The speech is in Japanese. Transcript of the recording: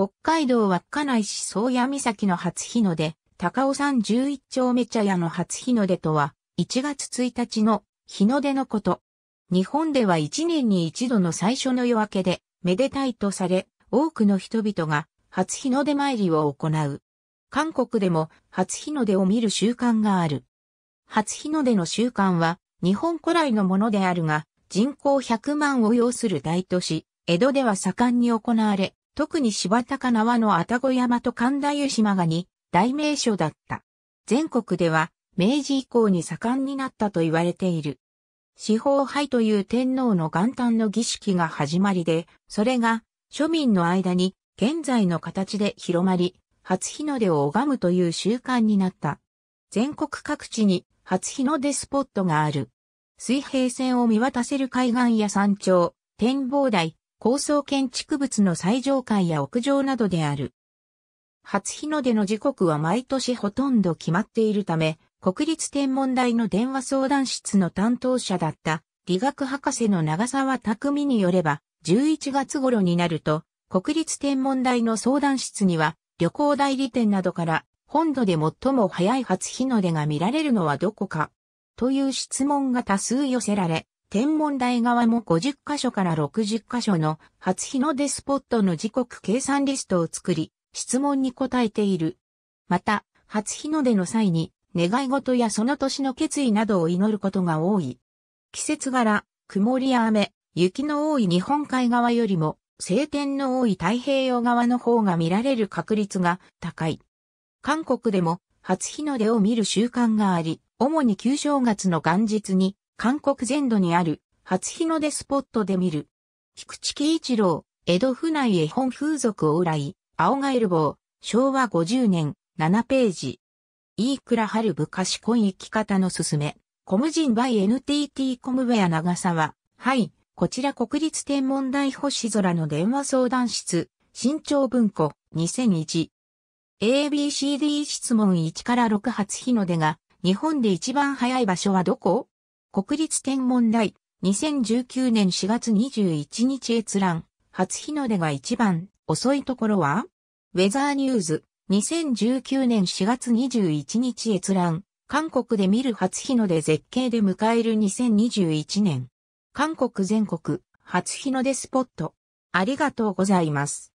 北海道稚内市宗谷岬の初日の出、高尾山十一丁目茶屋の初日の出とは、1月1日の日の出のこと。日本では1年に一度の最初の夜明けで、めでたいとされ、多くの人々が初日の出参りを行う。韓国でも初日の出を見る習慣がある。初日の出の習慣は日本古来のものであるが、人口100万を要する大都市、江戸では盛んに行われ、特に柴高縄の愛宕山と神田湯島がに大名所だった。全国では明治以降に盛んになったと言われている。四方杯という天皇の元旦の儀式が始まりで、それが庶民の間に現在の形で広まり、初日の出を拝むという習慣になった。全国各地に初日の出スポットがある。水平線を見渡せる海岸や山頂、展望台、高層建築物の最上階や屋上などである。初日の出の時刻は毎年ほとんど決まっているため、国立天文台の電話相談室の担当者だった理学博士の長沢匠によれば、11月頃になると、国立天文台の相談室には、旅行代理店などから本土で最も早い初日の出が見られるのはどこかという質問が多数寄せられ、天文台側も50カ所から60カ所の初日の出スポットの時刻計算リストを作り、質問に答えている。また、初日の出の際に、願い事やその年の決意などを祈ることが多い。季節柄、曇りや雨、雪の多い日本海側よりも、晴天の多い太平洋側の方が見られる確率が高い。韓国でも初日の出を見る習慣があり、主に旧正月の元日に韓国全土にある初日の出スポットで見る。菊池喜一郎、江戸府内絵本風俗往来、青ガエル棒、昭和50年、7ページ。くら春部賢い生き方のすすめ。コム人 by NTT コムウェア長沢。はい、こちら国立天文台星空の電話相談室。新潮文庫、2001。ABCD 質問1から6初日の出が、日本で一番早い場所はどこ国立天文台、2019年4月21日閲覧、初日の出が一番、遅いところはウェザーニューズ、2019年4月21日閲覧、韓国で見る初日の出絶景で迎える2021年。韓国全国、初日の出スポット。ありがとうございます。